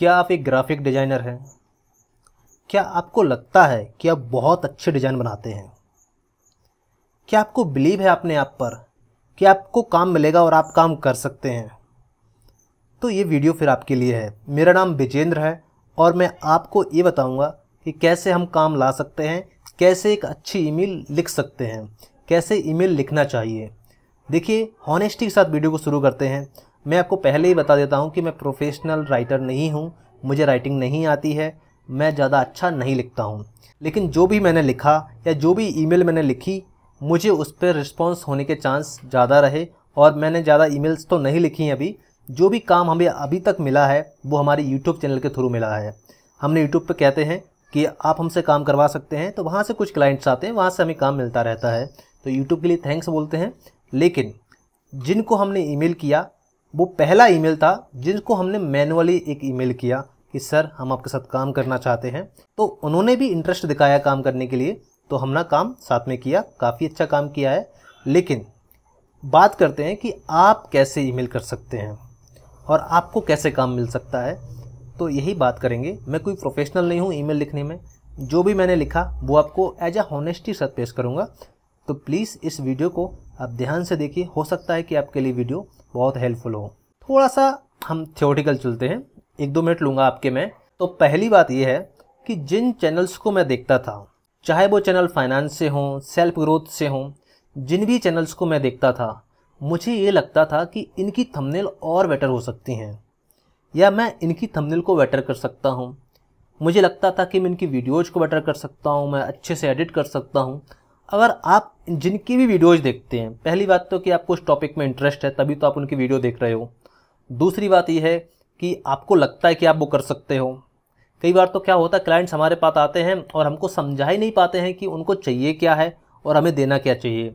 क्या आप एक ग्राफिक डिज़ाइनर हैं क्या आपको लगता है कि आप बहुत अच्छे डिज़ाइन बनाते हैं क्या आपको बिलीव है अपने आप पर कि आपको काम मिलेगा और आप काम कर सकते हैं तो ये वीडियो फिर आपके लिए है मेरा नाम विजेंद्र है और मैं आपको ये बताऊंगा कि कैसे हम काम ला सकते हैं कैसे एक अच्छी ईमेल लिख सकते हैं कैसे ईमेल लिखना चाहिए देखिए हॉनेस्टी के साथ वीडियो को शुरू करते हैं मैं आपको पहले ही बता देता हूँ कि मैं प्रोफेशनल राइटर नहीं हूँ मुझे राइटिंग नहीं आती है मैं ज़्यादा अच्छा नहीं लिखता हूँ लेकिन जो भी मैंने लिखा या जो भी ईमेल मैंने लिखी मुझे उस पर रिस्पॉन्स होने के चांस ज़्यादा रहे और मैंने ज़्यादा ईमेल्स तो नहीं लिखी हैं अभी जो भी काम हमें अभी तक मिला है वो हमारे यूट्यूब चैनल के थ्रू मिला है हमने यूट्यूब पर कहते हैं कि आप हमसे काम करवा सकते हैं तो वहाँ से कुछ क्लाइंट्स आते हैं वहाँ से हमें काम मिलता रहता है तो यूट्यूब के लिए थैंक्स बोलते हैं लेकिन जिनको हमने ईमेल किया वो पहला ईमेल था जिनको हमने मैनुअली एक ईमेल किया कि सर हम आपके साथ काम करना चाहते हैं तो उन्होंने भी इंटरेस्ट दिखाया काम करने के लिए तो हमने काम साथ में किया काफ़ी अच्छा काम किया है लेकिन बात करते हैं कि आप कैसे ईमेल कर सकते हैं और आपको कैसे काम मिल सकता है तो यही बात करेंगे मैं कोई प्रोफेशनल नहीं हूँ ईमेल लिखने में जो भी मैंने लिखा वो आपको एज अ हॉनेस्टी साथ पेश करूँगा तो प्लीज़ इस वीडियो को आप ध्यान से देखिए हो सकता है कि आपके लिए वीडियो बहुत हेल्पफुल हो थोड़ा सा हम थियोटिकल चलते हैं एक दो मिनट लूँगा आपके मैं तो पहली बात यह है कि जिन चैनल्स को मैं देखता था चाहे वो चैनल फाइनेंस से हों सेल्फ ग्रोथ से हों जिन भी चैनल्स को मैं देखता था मुझे ये लगता था कि इनकी थंबनेल और बेटर हो सकती हैं या मैं इनकी थंबनेल को बेटर कर सकता हूँ मुझे लगता था कि मैं इनकी वीडियोज़ को बेटर कर सकता हूँ मैं अच्छे से एडिट कर सकता हूँ अगर आप जिनकी भी वीडियोज देखते हैं पहली बात तो कि आपको उस टॉपिक में इंटरेस्ट है तभी तो आप उनकी वीडियो देख रहे हो दूसरी बात यह है कि आपको लगता है कि आप वो कर सकते हो कई बार तो क्या होता है क्लाइंट्स हमारे पास आते हैं और हमको समझा ही नहीं पाते हैं कि उनको चाहिए क्या है और हमें देना क्या चाहिए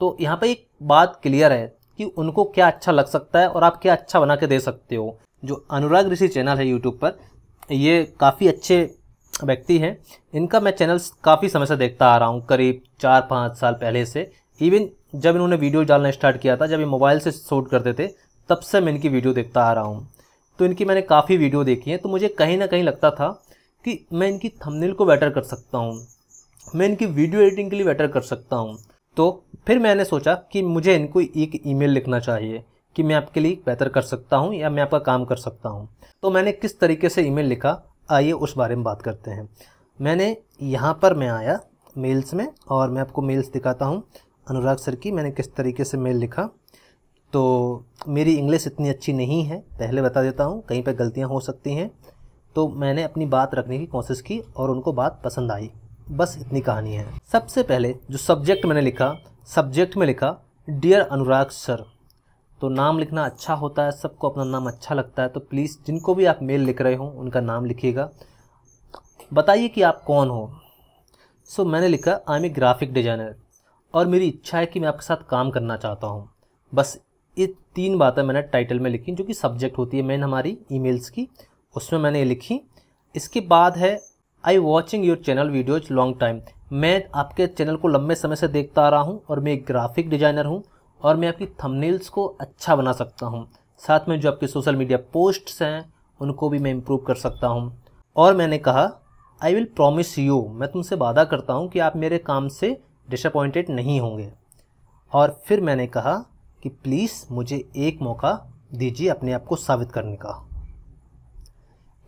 तो यहाँ पर एक बात क्लियर है कि उनको क्या अच्छा लग सकता है और आप क्या अच्छा बना के दे सकते हो जो अनुराग ऋषि चैनल है यूट्यूब पर ये काफ़ी अच्छे व्यक्ति हैं इनका मैं चैनल काफ़ी समय से देखता आ रहा हूँ करीब चार पाँच साल पहले से इवन जब इन्होंने वीडियो डालना स्टार्ट किया था जब ये मोबाइल से शूट करते थे तब से मैं इनकी वीडियो देखता आ रहा हूँ तो इनकी मैंने काफ़ी वीडियो देखी है तो मुझे कहीं ना कहीं लगता था कि मैं इनकी थंबनेल को बेटर कर सकता हूँ मैं इनकी वीडियो एडिटिंग के लिए बेटर कर सकता हूँ तो फिर मैंने सोचा कि मुझे इनको एक ईमेल लिखना चाहिए कि मैं आपके लिए बेहतर कर सकता हूँ या मैं आपका काम कर सकता हूँ तो मैंने किस तरीके से ईमेल लिखा आइए उस बारे में बात करते हैं मैंने यहाँ पर मैं आया मेल्स में और मैं आपको मेल्स दिखाता हूँ अनुराग सर की मैंने किस तरीके से मेल लिखा तो मेरी इंग्लिश इतनी अच्छी नहीं है पहले बता देता हूँ कहीं पर गलतियाँ हो सकती हैं तो मैंने अपनी बात रखने की कोशिश की और उनको बात पसंद आई बस इतनी कहानी है सबसे पहले जो सब्जेक्ट मैंने लिखा सब्जेक्ट में लिखा डियर अनुराग सर तो नाम लिखना अच्छा होता है सबको अपना नाम अच्छा लगता है तो प्लीज़ जिनको भी आप मेल लिख रहे हो उनका नाम लिखिएगा बताइए कि आप कौन हो सो so, मैंने लिखा I am a graphic designer और मेरी इच्छा है कि मैं आपके साथ काम करना चाहता हूँ बस ये तीन बातें मैंने टाइटल में लिखी जो कि सब्जेक्ट होती है मेन हमारी ईमेल्स की उसमें मैंने ये लिखी इसके बाद है I watching your channel videos long time मैं आपके चैनल को लंबे समय से देखता आ रहा हूँ और मैं एक ग्राफिक डिजाइनर हूँ और मैं आपकी थंबनेल्स को अच्छा बना सकता हूँ साथ में जो आपके सोशल मीडिया पोस्ट्स हैं उनको भी मैं इम्प्रूव कर सकता हूँ और मैंने कहा आई विल प्रोमिस यू मैं तुमसे वादा करता हूँ कि आप मेरे काम से डिसअपॉइंटेड नहीं होंगे और फिर मैंने कहा कि प्लीज़ मुझे एक मौका दीजिए अपने आप को साबित करने का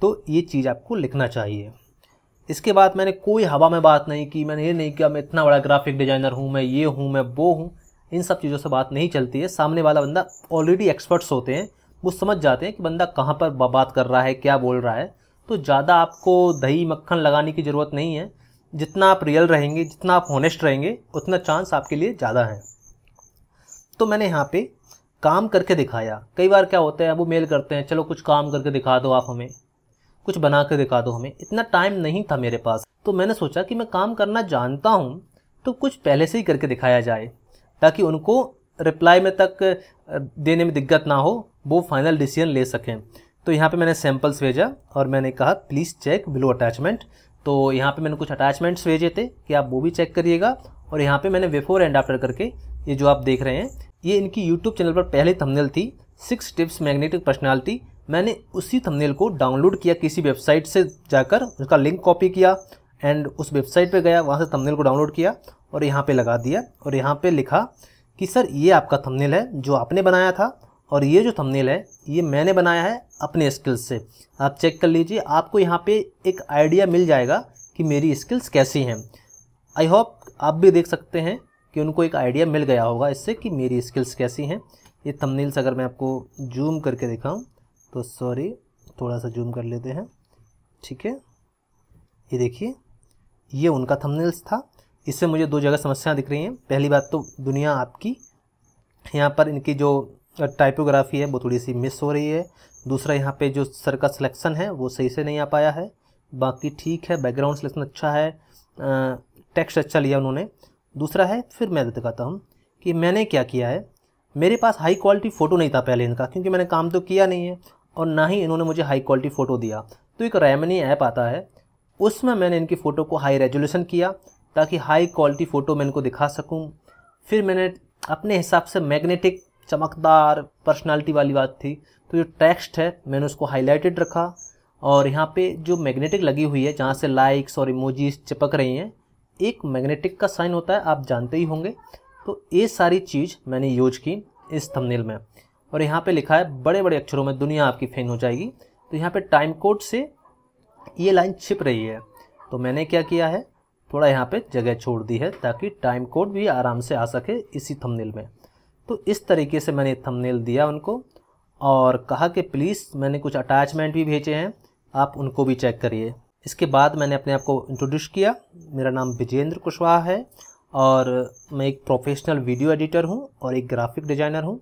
तो ये चीज़ आपको लिखना चाहिए इसके बाद मैंने कोई हवा में बात नहीं की मैंने ये नहीं किया मैं इतना बड़ा ग्राफिक डिज़ाइनर हूँ मैं ये हूँ मैं वो हूँ इन सब चीज़ों से बात नहीं चलती है सामने वाला बंदा ऑलरेडी एक्सपर्ट्स होते हैं वो समझ जाते हैं कि बंदा कहाँ पर बात कर रहा है क्या बोल रहा है तो ज़्यादा आपको दही मक्खन लगाने की ज़रूरत नहीं है जितना आप रियल रहेंगे जितना आप होनेस्ट रहेंगे उतना चांस आपके लिए ज़्यादा है तो मैंने यहाँ पे काम करके दिखाया कई बार क्या होता है वो मेल करते हैं चलो कुछ काम करके दिखा दो आप हमें कुछ बना के दिखा दो हमें इतना टाइम नहीं था मेरे पास तो मैंने सोचा कि मैं काम करना जानता हूँ तो कुछ पहले से ही करके दिखाया जाए ताकि उनको रिप्लाई में तक देने में दिक्कत ना हो वो फाइनल डिसीजन ले सकें तो यहाँ पे मैंने सैम्पल्स भेजा और मैंने कहा प्लीज़ चेक बिलो अटैचमेंट तो यहाँ पे मैंने कुछ अटैचमेंट्स भेजे थे कि आप वो भी चेक करिएगा और यहाँ पे मैंने बिफोर एंड आफ्टर करके ये जो आप देख रहे हैं ये इनकी यूट्यूब चैनल पर पहले थंबनेल थी सिक्स टिप्स मैग्नेटिक पर्सनैलिटी मैंने उसी थंबनेल को डाउनलोड किया किसी वेबसाइट से जाकर उसका लिंक कॉपी किया एंड उस वेबसाइट पर गया वहाँ से थंबनेल को डाउनलोड किया और यहाँ पे लगा दिया और यहाँ पे लिखा कि सर ये आपका थंबनेल है जो आपने बनाया था और ये जो थंबनेल है ये मैंने बनाया है अपने स्किल्स से आप चेक कर लीजिए आपको यहाँ पे एक आइडिया मिल जाएगा कि मेरी स्किल्स कैसी हैं आई होप आप भी देख सकते हैं कि उनको एक आइडिया मिल गया होगा इससे कि मेरी स्किल्स कैसी हैं ये थंबनेल्स अगर मैं आपको जूम करके दिखाऊँ तो सॉरी थोड़ा सा जूम कर लेते हैं ठीक है ये देखिए ये उनका थंबनेल्स था इससे मुझे दो जगह समस्याएं दिख रही हैं पहली बात तो दुनिया आपकी यहाँ पर इनकी जो टाइपोग्राफी है वो थोड़ी सी मिस हो रही है दूसरा यहाँ पे जो सर का सिलेक्शन है वो सही से नहीं आ पाया है बाकी ठीक है बैकग्राउंड सिलेक्शन अच्छा है टेक्स्ट अच्छा लिया उन्होंने दूसरा है फिर मैं दिखाता हूँ कि मैंने क्या किया है मेरे पास हाई क्वालिटी फ़ोटो नहीं था पहले इनका क्योंकि मैंने काम तो किया नहीं है और ना ही इन्होंने मुझे हाई क्वालिटी फ़ोटो दिया तो एक रैमनी ऐप आता है उसमें मैंने इनकी फ़ोटो को हाई रेजोल्यूशन किया ताकि हाई क्वालिटी फ़ोटो मैं इनको दिखा सकूं फिर मैंने अपने हिसाब से मैग्नेटिक चमकदार पर्सनालिटी वाली बात थी तो जो टेक्स्ट है मैंने उसको हाईलाइटेड रखा और यहाँ पे जो मैग्नेटिक लगी हुई है जहाँ से लाइक्स और इमोजीज चिपक रही हैं एक मैग्नेटिक का साइन होता है आप जानते ही होंगे तो ये सारी चीज़ मैंने यूज की इस थंबनेल में और यहाँ पे लिखा है बड़े बड़े अक्षरों में दुनिया आपकी फैन हो जाएगी तो यहाँ पे टाइम कोड से ये लाइन छिप रही है तो मैंने क्या किया है थोड़ा यहाँ पे जगह छोड़ दी है ताकि टाइम कोड भी आराम से आ सके इसी थंबनेल में तो इस तरीके से मैंने थंबनेल दिया उनको और कहा कि प्लीज़ मैंने कुछ अटैचमेंट भी भेजे हैं आप उनको भी चेक करिए इसके बाद मैंने अपने आप को इंट्रोड्यूस किया मेरा नाम विजेंद्र कुशवाहा है और मैं एक प्रोफेशनल वीडियो एडिटर हूँ और एक ग्राफिक डिज़ाइनर हूँ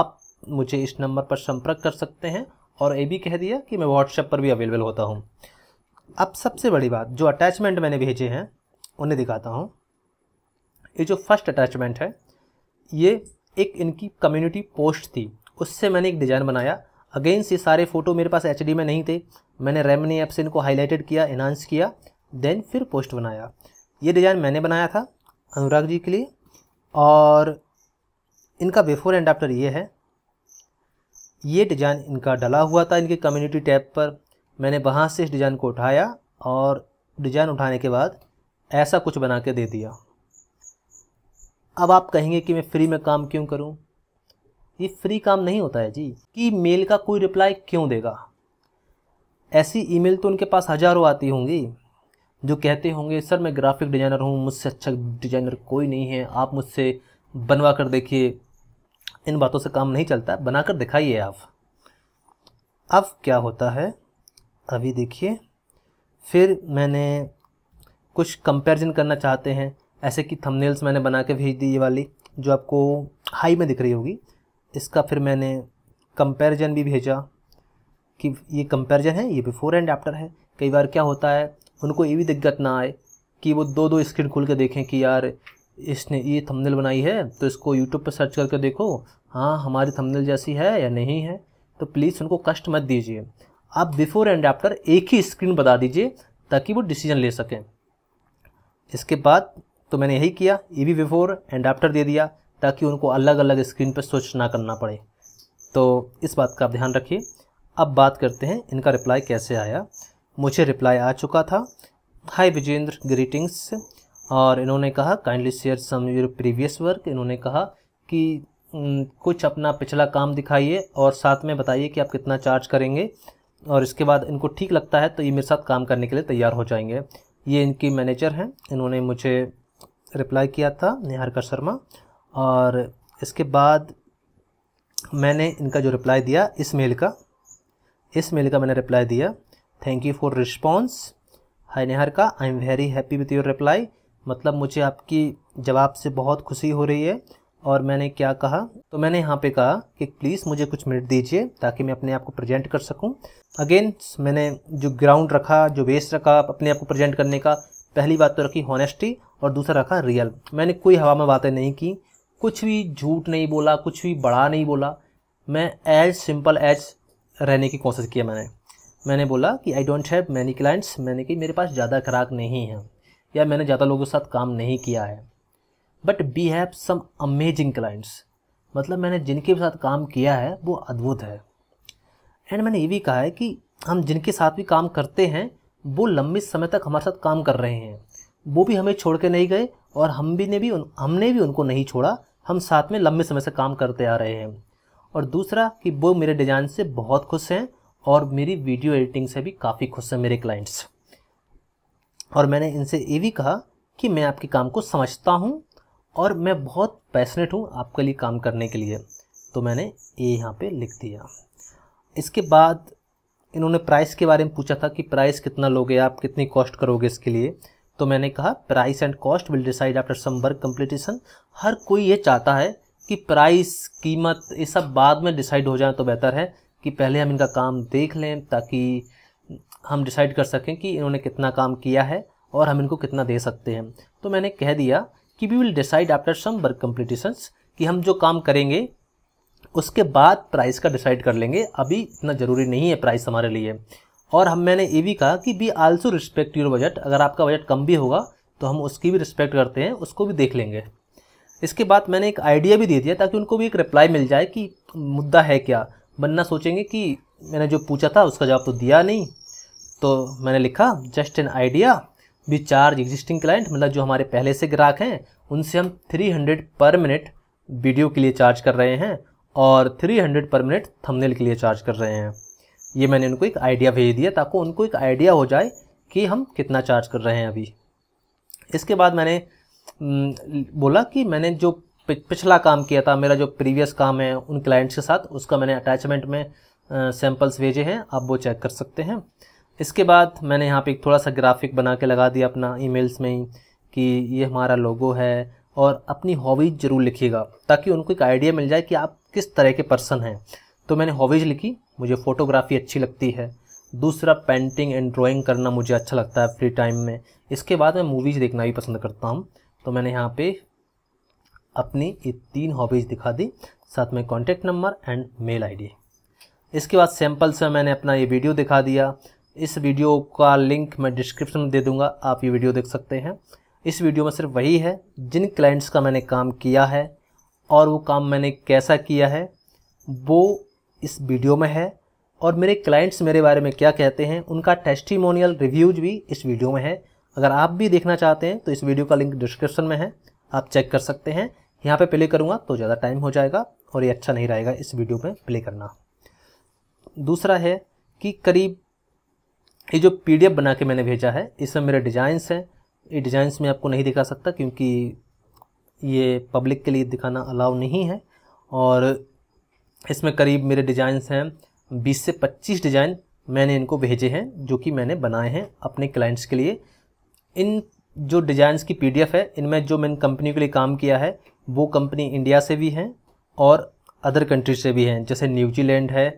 आप मुझे इस नंबर पर संपर्क कर सकते हैं और ये भी कह दिया कि मैं व्हाट्सएप पर भी अवेलेबल होता हूँ अब सबसे बड़ी बात जो अटैचमेंट मैंने भेजे हैं उन्हें दिखाता हूँ ये जो फर्स्ट अटैचमेंट है ये एक इनकी कम्युनिटी पोस्ट थी उससे मैंने एक डिज़ाइन बनाया अगेंस्ट ये सारे फ़ोटो मेरे पास एच में नहीं थे मैंने रेमनी ऐप से इनको हाईलाइटेड किया इन्हांस किया देन फिर पोस्ट बनाया ये डिज़ाइन मैंने बनाया था अनुराग जी के लिए और इनका बिफोर एंड आफ्टर ये है ये डिज़ाइन इनका डला हुआ था इनके कम्युनिटी टैब पर मैंने वहाँ से इस डिज़ाइन को उठाया और डिज़ाइन उठाने के बाद ऐसा कुछ बना के दे दिया अब आप कहेंगे कि मैं फ्री में काम क्यों करूं? ये फ्री काम नहीं होता है जी कि मेल का कोई रिप्लाई क्यों देगा ऐसी ईमेल तो उनके पास हज़ारों आती होंगी जो कहते होंगे सर मैं ग्राफिक डिज़ाइनर हूँ मुझसे अच्छा डिज़ाइनर कोई नहीं है आप मुझसे बनवा कर देखिए इन बातों से काम नहीं चलता बना कर दिखाइए आप अब क्या होता है अभी देखिए फिर मैंने कुछ कंपैरिजन करना चाहते हैं ऐसे कि थंबनेल्स मैंने बना के भेज दी ये वाली जो आपको हाई में दिख रही होगी इसका फिर मैंने कंपैरिजन भी भेजा कि ये कंपैरिजन है ये बिफोर एंड आफ्टर है कई बार क्या होता है उनको ये भी दिक्कत ना आए कि वो दो दो स्क्रीन खोल के देखें कि यार इसने ये थंबनेल बनाई है तो इसको यूट्यूब पर सर्च करके देखो हाँ हमारी थंबनेल जैसी है या नहीं है तो प्लीज़ उनको कष्ट मत दीजिए आप बिफोर एंड आफ्टर एक ही स्क्रीन बता दीजिए ताकि वो डिसीजन ले सकें इसके बाद तो मैंने यही किया E V before and after दे दिया ताकि उनको अलग अलग स्क्रीन पर स्विच ना करना पड़े तो इस बात का आप ध्यान रखिए अब बात करते हैं इनका रिप्लाई कैसे आया मुझे रिप्लाई आ चुका था हाय विजेंद्र ग्रीटिंग्स और इन्होंने कहा kindly share some your previous work इन्होंने कहा कि कुछ अपना पिछला काम दिखाइए और साथ में बताइए कि आप कितना चार्ज करेंगे और इसके बाद इनको ठीक लगता है तो ये मेरे साथ काम करने के लिए तैयार हो जाएंगे ये इनकी मैनेजर हैं इन्होंने मुझे रिप्लाई किया था निहारकर शर्मा और इसके बाद मैंने इनका जो रिप्लाई दिया इस मेल का इस मेल का मैंने रिप्लाई दिया thank you for response hi का I am very happy with your reply मतलब मुझे आपकी जवाब से बहुत खुशी हो रही है और मैंने क्या कहा तो मैंने यहाँ पे कहा कि प्लीज़ मुझे कुछ मिनट दीजिए ताकि मैं अपने आप को प्रेजेंट कर सकूँ अगेन मैंने जो ग्राउंड रखा जो बेस रखा अपने आप को प्रेजेंट करने का पहली बात तो रखी हॉनेस्टी और दूसरा रखा रियल मैंने कोई हवा में बातें नहीं की कुछ भी झूठ नहीं बोला कुछ भी बड़ा नहीं बोला मैं एज सिंपल एज रहने की कोशिश किया मैंने मैंने बोला कि I don't have many clients मैंने कि मेरे पास ज़्यादा खराक नहीं है या मैंने ज़्यादा लोगों के साथ काम नहीं किया है but we have some amazing clients मतलब मैंने जिनके साथ काम किया है वो अद्भुत है एंड मैंने ये भी कहा है कि हम जिनके साथ भी काम करते हैं वो लंबे समय तक हमारे साथ काम कर रहे हैं वो भी हमें छोड़ के नहीं गए और हम भी ने भी उन हमने भी उनको नहीं छोड़ा हम साथ में लंबे समय से काम करते आ रहे हैं और दूसरा कि वो मेरे डिज़ाइन से बहुत खुश हैं और मेरी वीडियो एडिटिंग से भी काफ़ी खुश हैं मेरे क्लाइंट्स और मैंने इनसे ये भी कहा कि मैं आपके काम को समझता हूँ और मैं बहुत पैसनेट हूँ आपके लिए काम करने के लिए तो मैंने ए यहाँ पे लिख दिया इसके बाद इन्होंने प्राइस के बारे में पूछा था कि प्राइस कितना लोगे आप कितनी कॉस्ट करोगे इसके लिए तो मैंने कहा price and cost will decide after some work competition हर कोई ये चाहता है कि प्राइस कीमत ये सब बाद में डिसाइड हो जाए तो बेहतर है कि पहले हम इनका काम देख लें ताकि हम डिसाइड कर सकें कि इन्होंने कितना काम किया है और हम इनको कितना दे सकते हैं तो मैंने कह दिया कि we will decide after some work competitions कि हम जो काम करेंगे उसके बाद प्राइस का डिसाइड कर लेंगे अभी इतना ज़रूरी नहीं है प्राइस हमारे लिए और हम मैंने ये भी कहा कि we also respect your budget अगर आपका बजट कम भी होगा तो हम उसकी भी रिस्पेक्ट करते हैं उसको भी देख लेंगे इसके बाद मैंने एक आइडिया भी दे दिया ताकि उनको भी एक रिप्लाई मिल जाए कि मुद्दा है क्या बनना सोचेंगे कि मैंने जो पूछा था उसका जवाब तो दिया नहीं तो मैंने लिखा just an idea we charge existing client मतलब जो हमारे पहले से ग्राहक हैं उनसे हम 300 पर मिनट वीडियो के लिए चार्ज कर रहे हैं और 300 पर मिनट थंबनेल के लिए चार्ज कर रहे हैं ये मैंने उनको एक आइडिया भेज दिया ताकि उनको एक आइडिया हो जाए कि हम कितना चार्ज कर रहे हैं अभी इसके बाद मैंने बोला कि मैंने जो पिछला काम किया था मेरा जो प्रीवियस काम है उन क्लाइंट्स के साथ उसका मैंने अटैचमेंट में सैंपल्स भेजे हैं आप वो चेक कर सकते हैं इसके बाद मैंने यहाँ पे एक थोड़ा सा ग्राफिक बना के लगा दिया अपना ईमेल्स में ही कि ये हमारा लोगो है और अपनी हॉबीज ज़रूर लिखिएगा ताकि उनको एक आइडिया मिल जाए कि आप किस तरह के पर्सन हैं तो मैंने हॉबीज लिखी मुझे फ़ोटोग्राफी अच्छी लगती है दूसरा पेंटिंग एंड ड्राइंग करना मुझे अच्छा लगता है फ्री टाइम में इसके बाद मैं मूवीज़ देखना भी पसंद करता हूँ तो मैंने यहाँ पे अपनी ये तीन हॉबीज़ दिखा दी साथ में contact number and mail ID इसके बाद सैम्पल्स में मैंने अपना ये वीडियो दिखा दिया इस वीडियो का लिंक मैं डिस्क्रिप्शन में दे दूंगा आप ये वीडियो देख सकते हैं इस वीडियो में सिर्फ वही है जिन क्लाइंट्स का मैंने काम किया है और वो काम मैंने कैसा किया है वो इस वीडियो में है और मेरे क्लाइंट्स मेरे बारे में क्या कहते हैं उनका टेस्टिमोनियल रिव्यूज भी इस वीडियो में है अगर आप भी देखना चाहते हैं तो इस वीडियो का लिंक डिस्क्रिप्शन में है आप चेक कर सकते हैं यहाँ पे प्ले करूँगा तो ज़्यादा टाइम हो जाएगा और ये अच्छा नहीं रहेगा इस वीडियो में प्ले करना दूसरा है कि करीब ये जो एफ बना के मैंने भेजा है इसमें मेरे डिज़ाइंस हैं ये डिज़ाइंस मैं आपको नहीं दिखा सकता क्योंकि ये पब्लिक के लिए दिखाना अलाउ नहीं है और इसमें करीब मेरे डिज़ाइंस हैं 20 से 25 डिज़ाइन मैंने इनको भेजे हैं जो कि मैंने बनाए हैं अपने क्लाइंट्स के लिए इन जो डिज़ाइंस की पीडीएफ है इनमें जो मैंने कंपनी के लिए काम किया है वो कंपनी इंडिया से भी हैं और अदर कंट्री से भी हैं जैसे न्यूजीलैंड है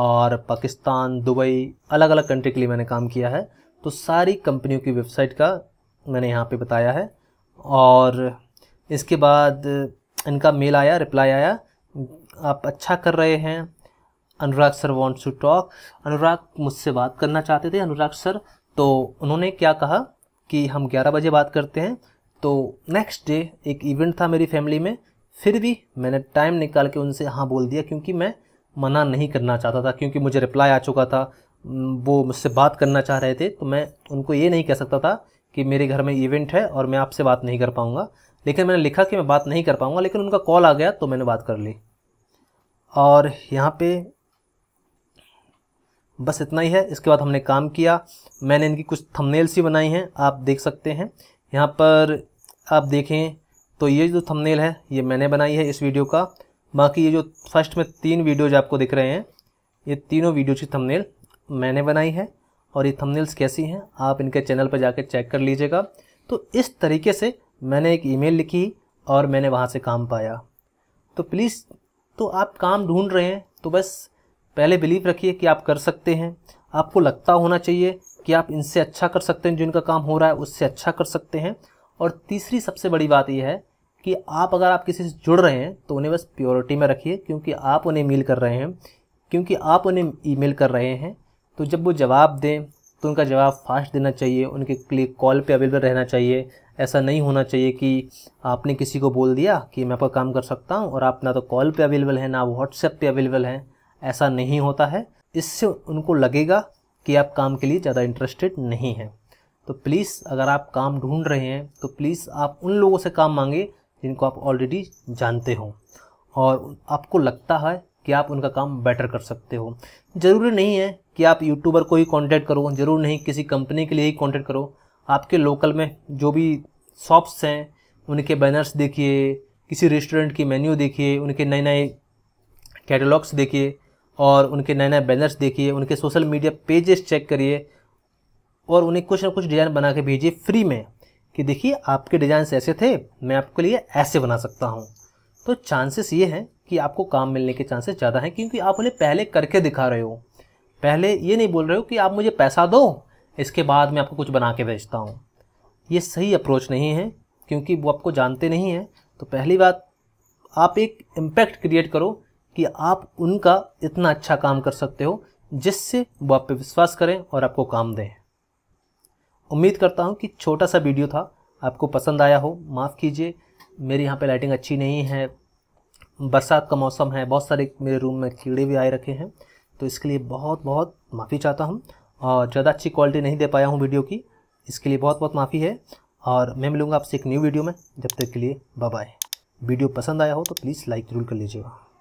और पाकिस्तान दुबई अलग अलग कंट्री के लिए मैंने काम किया है तो सारी कंपनियों की वेबसाइट का मैंने यहाँ पे बताया है और इसके बाद इनका मेल आया रिप्लाई आया आप अच्छा कर रहे हैं Anurag sir wants to talk Anurag मुझसे बात करना चाहते थे अनुराग सर तो उन्होंने क्या कहा कि हम 11 बजे बात करते हैं तो नेक्स्ट डे एक इवेंट था मेरी फैमिली में फिर भी मैंने टाइम निकाल के उनसे हाँ बोल दिया क्योंकि मैं मना नहीं करना चाहता था क्योंकि मुझे रिप्लाई आ चुका था वो मुझसे बात करना चाह रहे थे तो मैं उनको ये नहीं कह सकता था कि मेरे घर में इवेंट है और मैं आपसे बात नहीं कर पाऊँगा लेकिन मैंने लिखा कि मैं बात नहीं कर पाऊँगा लेकिन उनका कॉल आ गया तो मैंने बात कर ली और यहाँ पे बस इतना ही है इसके बाद हमने काम किया मैंने इनकी कुछ थंबनेल्स ही बनाई हैं आप देख सकते हैं यहाँ पर आप देखें तो ये जो थंबनेल है ये मैंने बनाई है इस वीडियो का बाकी ये जो फर्स्ट में तीन वीडियोज आपको दिख रहे हैं ये तीनों वीडियोज की थंबनेल मैंने बनाई है और ये थंबनेल्स कैसी हैं आप इनके चैनल पर जाकर चेक कर लीजिएगा तो इस तरीके से मैंने एक ईमेल लिखी और मैंने वहाँ से काम पाया तो प्लीज़ तो आप काम ढूंढ रहे हैं तो बस पहले बिलीव रखिए कि आप कर सकते हैं आपको लगता होना चाहिए कि आप इनसे अच्छा कर सकते हैं जिनका काम हो रहा है उससे अच्छा कर सकते हैं और तीसरी सबसे बड़ी बात यह है कि आप अगर आप किसी से जुड़ रहे हैं तो उन्हें बस प्योरिटी में रखिए क्योंकि आप उन्हें मेल कर रहे हैं क्योंकि आप उन्हें ईमेल कर रहे हैं तो जब वो जवाब दें तो उनका जवाब फास्ट देना चाहिए उनके लिए कॉल पे अवेलेबल रहना चाहिए ऐसा नहीं होना चाहिए कि आपने किसी को बोल दिया कि मैं आपका काम कर सकता हूँ और आप ना तो कॉल पे अवेलेबल हैं ना व्हाट्सएप पे अवेलेबल हैं ऐसा नहीं होता है इससे उनको लगेगा कि आप काम के लिए ज़्यादा इंटरेस्टेड नहीं हैं तो प्लीज़ अगर आप काम ढूंढ रहे हैं तो प्लीज़ आप उन लोगों से काम मांगे जिनको आप ऑलरेडी जानते हो और आपको लगता है कि आप उनका काम बेटर कर सकते हो ज़रूरी नहीं है कि आप यूट्यूबर को ही कॉन्टैक्ट करो ज़रूर नहीं किसी कंपनी के लिए ही कॉन्टैक्ट करो आपके लोकल में जो भी शॉप्स हैं उनके बैनर्स देखिए किसी रेस्टोरेंट की मेन्यू देखिए उनके नए नए कैटलॉग्स देखिए और उनके नए नए बैनर्स देखिए उनके सोशल मीडिया पेजेस चेक करिए और उन्हें कुछ ना कुछ डिज़ाइन बना के भेजिए फ्री में कि देखिए आपके डिजाइन ऐसे थे मैं आपके लिए ऐसे बना सकता हूँ तो चांसेस ये हैं कि आपको काम मिलने के चांसेस ज़्यादा हैं क्योंकि आप उन्हें पहले करके दिखा रहे हो पहले ये नहीं बोल रहे हो कि आप मुझे पैसा दो इसके बाद मैं आपको कुछ बना के भेजता हूँ ये सही अप्रोच नहीं है क्योंकि वो आपको जानते नहीं हैं तो पहली बात आप एक इम्पैक्ट क्रिएट करो कि आप उनका इतना अच्छा काम कर सकते हो जिससे वो आप पे विश्वास करें और आपको काम दें उम्मीद करता हूँ कि छोटा सा वीडियो था आपको पसंद आया हो माफ़ कीजिए मेरे यहाँ पे लाइटिंग अच्छी नहीं है बरसात का मौसम है बहुत सारे मेरे रूम में कीड़े भी आए रखे हैं तो इसके लिए बहुत बहुत माफ़ी चाहता हूँ और ज़्यादा अच्छी क्वालिटी नहीं दे पाया हूँ वीडियो की इसके लिए बहुत बहुत माफ़ी है और मैं मिलूँगा आपसे एक न्यू वीडियो में जब तक के लिए बाय वीडियो पसंद आया हो तो प्लीज़ लाइक ज़रूर कर लीजिएगा